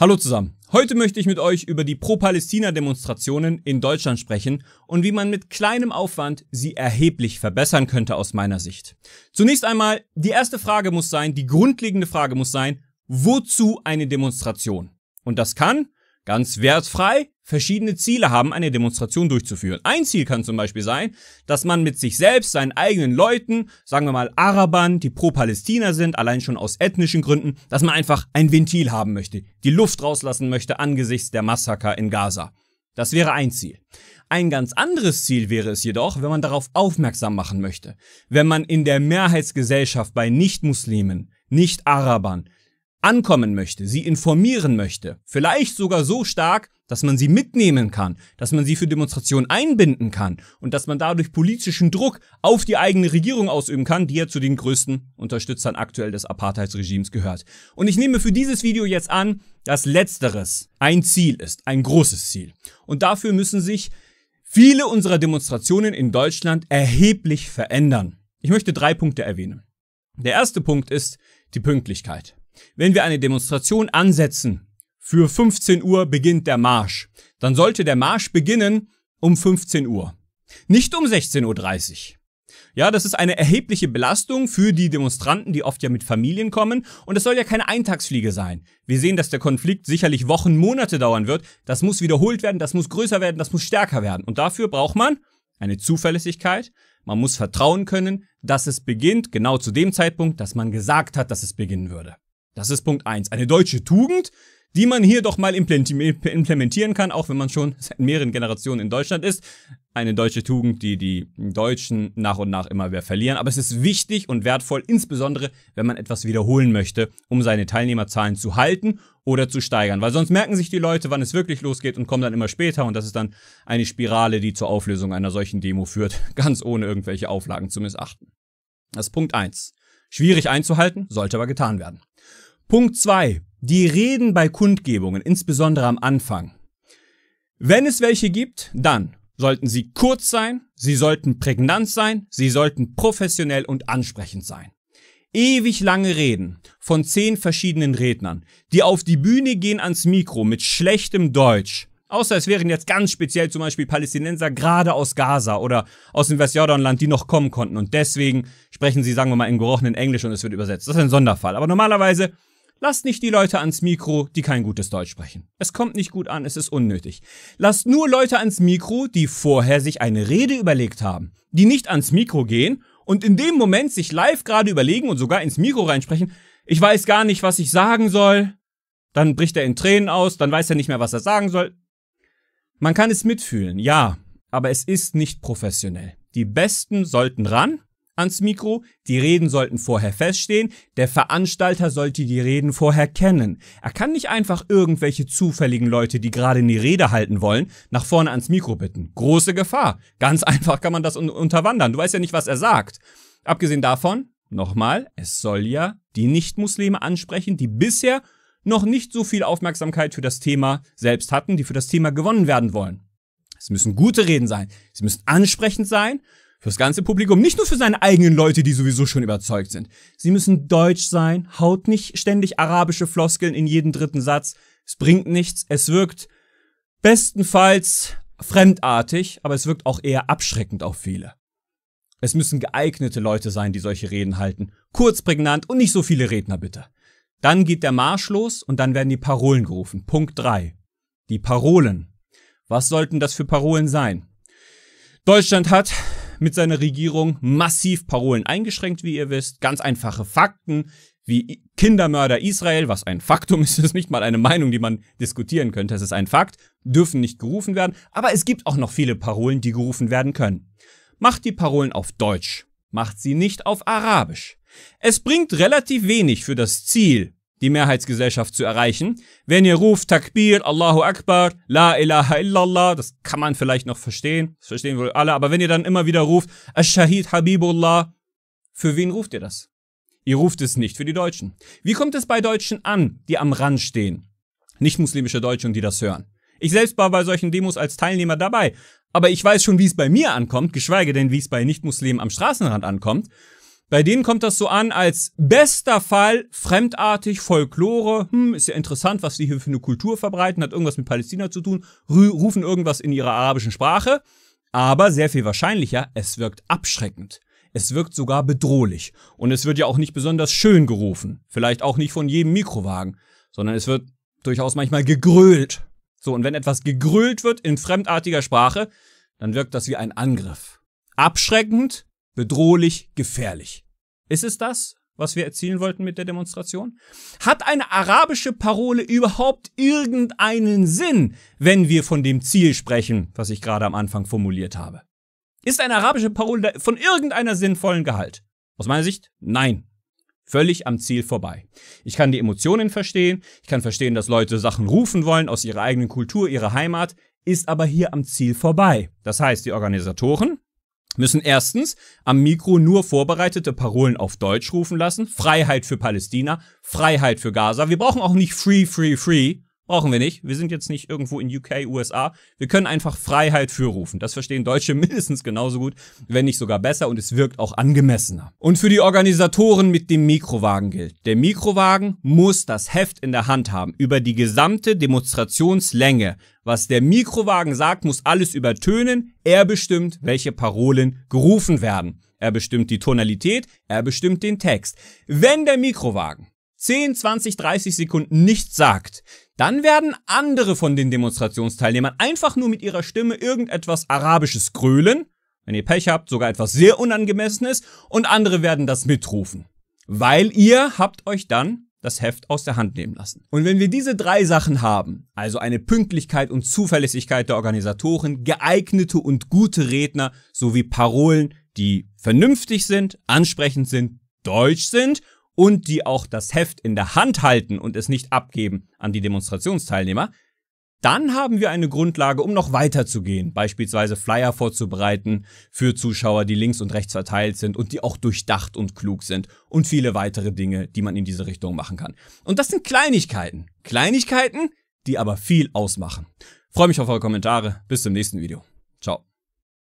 Hallo zusammen. Heute möchte ich mit euch über die Pro-Palästina-Demonstrationen in Deutschland sprechen und wie man mit kleinem Aufwand sie erheblich verbessern könnte aus meiner Sicht. Zunächst einmal, die erste Frage muss sein, die grundlegende Frage muss sein, wozu eine Demonstration? Und das kann ganz wertfrei verschiedene Ziele haben, eine Demonstration durchzuführen. Ein Ziel kann zum Beispiel sein, dass man mit sich selbst, seinen eigenen Leuten, sagen wir mal Arabern, die pro Palästina sind, allein schon aus ethnischen Gründen, dass man einfach ein Ventil haben möchte, die Luft rauslassen möchte angesichts der Massaker in Gaza. Das wäre ein Ziel. Ein ganz anderes Ziel wäre es jedoch, wenn man darauf aufmerksam machen möchte. Wenn man in der Mehrheitsgesellschaft bei Nichtmuslimen, Nicht-Arabern, ankommen möchte, sie informieren möchte, vielleicht sogar so stark, dass man sie mitnehmen kann, dass man sie für Demonstrationen einbinden kann und dass man dadurch politischen Druck auf die eigene Regierung ausüben kann, die ja zu den größten Unterstützern aktuell des Apartheidsregimes gehört. Und ich nehme für dieses Video jetzt an, dass letzteres ein Ziel ist, ein großes Ziel. Und dafür müssen sich viele unserer Demonstrationen in Deutschland erheblich verändern. Ich möchte drei Punkte erwähnen. Der erste Punkt ist die Pünktlichkeit. Wenn wir eine Demonstration ansetzen, für 15 Uhr beginnt der Marsch, dann sollte der Marsch beginnen um 15 Uhr, nicht um 16.30 Uhr. Ja, das ist eine erhebliche Belastung für die Demonstranten, die oft ja mit Familien kommen. Und es soll ja keine Eintagsfliege sein. Wir sehen, dass der Konflikt sicherlich Wochen, Monate dauern wird. Das muss wiederholt werden, das muss größer werden, das muss stärker werden. Und dafür braucht man eine Zuverlässigkeit. Man muss vertrauen können, dass es beginnt, genau zu dem Zeitpunkt, dass man gesagt hat, dass es beginnen würde. Das ist Punkt 1. Eine deutsche Tugend, die man hier doch mal implementieren kann, auch wenn man schon seit mehreren Generationen in Deutschland ist. Eine deutsche Tugend, die die Deutschen nach und nach immer wieder verlieren. Aber es ist wichtig und wertvoll, insbesondere wenn man etwas wiederholen möchte, um seine Teilnehmerzahlen zu halten oder zu steigern. Weil sonst merken sich die Leute, wann es wirklich losgeht und kommen dann immer später. Und das ist dann eine Spirale, die zur Auflösung einer solchen Demo führt, ganz ohne irgendwelche Auflagen zu missachten. Das ist Punkt 1. Schwierig einzuhalten, sollte aber getan werden. Punkt 2. Die Reden bei Kundgebungen, insbesondere am Anfang. Wenn es welche gibt, dann sollten sie kurz sein, sie sollten prägnant sein, sie sollten professionell und ansprechend sein. Ewig lange Reden von zehn verschiedenen Rednern, die auf die Bühne gehen ans Mikro mit schlechtem Deutsch. Außer es wären jetzt ganz speziell zum Beispiel Palästinenser gerade aus Gaza oder aus dem Westjordanland, die noch kommen konnten. Und deswegen sprechen sie, sagen wir mal, in gerochenen Englisch und es wird übersetzt. Das ist ein Sonderfall. Aber normalerweise Lasst nicht die Leute ans Mikro, die kein gutes Deutsch sprechen. Es kommt nicht gut an, es ist unnötig. Lasst nur Leute ans Mikro, die vorher sich eine Rede überlegt haben, die nicht ans Mikro gehen und in dem Moment sich live gerade überlegen und sogar ins Mikro reinsprechen, ich weiß gar nicht, was ich sagen soll. Dann bricht er in Tränen aus, dann weiß er nicht mehr, was er sagen soll. Man kann es mitfühlen, ja, aber es ist nicht professionell. Die Besten sollten ran ans Mikro, die Reden sollten vorher feststehen, der Veranstalter sollte die Reden vorher kennen. Er kann nicht einfach irgendwelche zufälligen Leute, die gerade eine Rede halten wollen, nach vorne ans Mikro bitten. Große Gefahr. Ganz einfach kann man das un unterwandern. Du weißt ja nicht, was er sagt. Abgesehen davon, nochmal, es soll ja die Nichtmuslime ansprechen, die bisher noch nicht so viel Aufmerksamkeit für das Thema selbst hatten, die für das Thema gewonnen werden wollen. Es müssen gute Reden sein, sie müssen ansprechend sein Fürs ganze Publikum, nicht nur für seine eigenen Leute, die sowieso schon überzeugt sind. Sie müssen deutsch sein, haut nicht ständig arabische Floskeln in jeden dritten Satz. Es bringt nichts, es wirkt bestenfalls fremdartig, aber es wirkt auch eher abschreckend auf viele. Es müssen geeignete Leute sein, die solche Reden halten. Kurz, prägnant und nicht so viele Redner bitte. Dann geht der Marsch los und dann werden die Parolen gerufen. Punkt 3. Die Parolen. Was sollten das für Parolen sein? Deutschland hat mit seiner Regierung massiv Parolen eingeschränkt, wie ihr wisst. Ganz einfache Fakten wie Kindermörder Israel, was ein Faktum ist, ist nicht mal eine Meinung, die man diskutieren könnte, es ist ein Fakt, dürfen nicht gerufen werden, aber es gibt auch noch viele Parolen, die gerufen werden können. Macht die Parolen auf Deutsch, macht sie nicht auf Arabisch. Es bringt relativ wenig für das Ziel, die Mehrheitsgesellschaft zu erreichen. Wenn ihr ruft Takbir, Allahu Akbar, La ilaha illallah, das kann man vielleicht noch verstehen, das verstehen wohl alle, aber wenn ihr dann immer wieder ruft Ash-Shahid Habibullah, für wen ruft ihr das? Ihr ruft es nicht für die Deutschen. Wie kommt es bei Deutschen an, die am Rand stehen? Nicht-muslimische Deutsche und die das hören. Ich selbst war bei solchen Demos als Teilnehmer dabei, aber ich weiß schon, wie es bei mir ankommt, geschweige denn, wie es bei Nicht-Muslimen am Straßenrand ankommt. Bei denen kommt das so an als bester Fall fremdartig, Folklore, hm, ist ja interessant, was sie hier für eine Kultur verbreiten, hat irgendwas mit Palästina zu tun, rufen irgendwas in ihrer arabischen Sprache. Aber sehr viel wahrscheinlicher, es wirkt abschreckend. Es wirkt sogar bedrohlich. Und es wird ja auch nicht besonders schön gerufen. Vielleicht auch nicht von jedem Mikrowagen, sondern es wird durchaus manchmal gegrölt. So, und wenn etwas gegrölt wird in fremdartiger Sprache, dann wirkt das wie ein Angriff. Abschreckend, bedrohlich, gefährlich. Ist es das, was wir erzielen wollten mit der Demonstration? Hat eine arabische Parole überhaupt irgendeinen Sinn, wenn wir von dem Ziel sprechen, was ich gerade am Anfang formuliert habe? Ist eine arabische Parole von irgendeiner sinnvollen Gehalt? Aus meiner Sicht, nein. Völlig am Ziel vorbei. Ich kann die Emotionen verstehen, ich kann verstehen, dass Leute Sachen rufen wollen aus ihrer eigenen Kultur, ihrer Heimat, ist aber hier am Ziel vorbei. Das heißt, die Organisatoren müssen erstens am Mikro nur vorbereitete Parolen auf Deutsch rufen lassen. Freiheit für Palästina, Freiheit für Gaza. Wir brauchen auch nicht Free, Free, Free, Brauchen wir nicht. Wir sind jetzt nicht irgendwo in UK, USA. Wir können einfach Freiheit fürrufen. Das verstehen Deutsche mindestens genauso gut, wenn nicht sogar besser und es wirkt auch angemessener. Und für die Organisatoren mit dem Mikrowagen gilt. Der Mikrowagen muss das Heft in der Hand haben über die gesamte Demonstrationslänge. Was der Mikrowagen sagt, muss alles übertönen. Er bestimmt, welche Parolen gerufen werden. Er bestimmt die Tonalität, er bestimmt den Text. Wenn der Mikrowagen 10, 20, 30 Sekunden nichts sagt, dann werden andere von den Demonstrationsteilnehmern einfach nur mit ihrer Stimme irgendetwas Arabisches grölen, wenn ihr Pech habt, sogar etwas sehr Unangemessenes, und andere werden das mitrufen. Weil ihr habt euch dann das Heft aus der Hand nehmen lassen. Und wenn wir diese drei Sachen haben, also eine Pünktlichkeit und Zuverlässigkeit der Organisatoren, geeignete und gute Redner sowie Parolen, die vernünftig sind, ansprechend sind, deutsch sind und die auch das Heft in der Hand halten und es nicht abgeben an die Demonstrationsteilnehmer, dann haben wir eine Grundlage, um noch weiter zu gehen, beispielsweise Flyer vorzubereiten für Zuschauer, die links und rechts verteilt sind und die auch durchdacht und klug sind und viele weitere Dinge, die man in diese Richtung machen kann. Und das sind Kleinigkeiten. Kleinigkeiten, die aber viel ausmachen. Freue mich auf eure Kommentare. Bis zum nächsten Video. Ciao.